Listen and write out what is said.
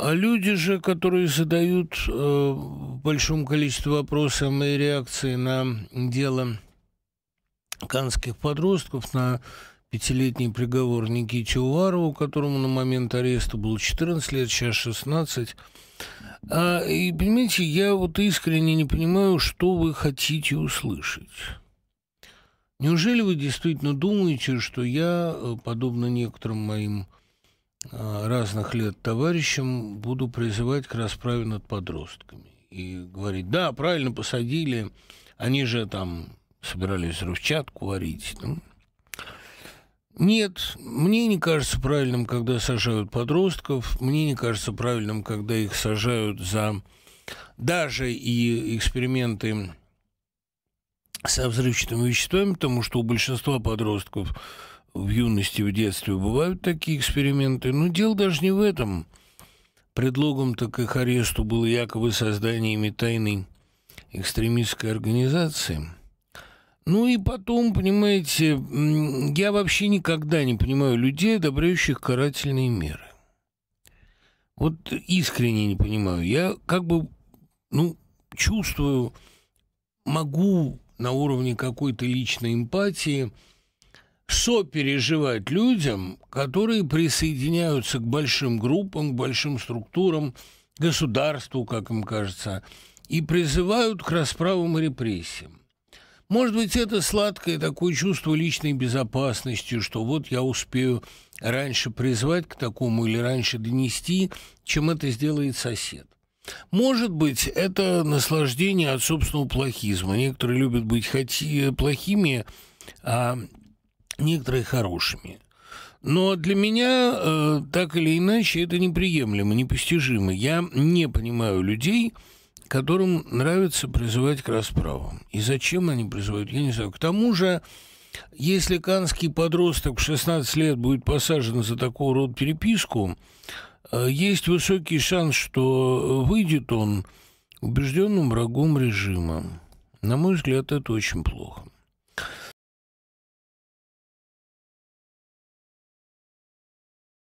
А люди же, которые задают э, большому количеству вопросов и реакции на дело канских подростков, на пятилетний приговор Никите Уварову, которому на момент ареста было 14 лет, сейчас 16. А, и, понимаете, я вот искренне не понимаю, что вы хотите услышать. Неужели вы действительно думаете, что я, э, подобно некоторым моим а, разных лет товарищам буду призывать к расправе над подростками. И говорить, да, правильно посадили, они же там собирались взрывчатку варить. Ну. Нет, мне не кажется правильным, когда сажают подростков, мне не кажется правильным, когда их сажают за даже и эксперименты со взрывчатыми веществами, потому что у большинства подростков в юности, в детстве бывают такие эксперименты, но дело даже не в этом. Предлогом-то к их аресту было якобы создание ими тайной экстремистской организации. Ну и потом, понимаете, я вообще никогда не понимаю людей, одобряющих карательные меры. Вот искренне не понимаю. Я как бы, ну, чувствую, могу на уровне какой-то личной эмпатии – сопереживать людям, которые присоединяются к большим группам, к большим структурам, государству, как им кажется, и призывают к расправам и репрессиям. Может быть, это сладкое такое чувство личной безопасности, что вот я успею раньше призвать к такому или раньше донести, чем это сделает сосед. Может быть, это наслаждение от собственного плохизма. Некоторые любят быть хоть плохими, а некоторые хорошими. Но для меня, э, так или иначе, это неприемлемо, непостижимо. Я не понимаю людей, которым нравится призывать к расправам. И зачем они призывают, я не знаю. К тому же, если канский подросток в 16 лет будет посажен за такого рода переписку, э, есть высокий шанс, что выйдет он убежденным врагом режима. На мой взгляд, это очень плохо.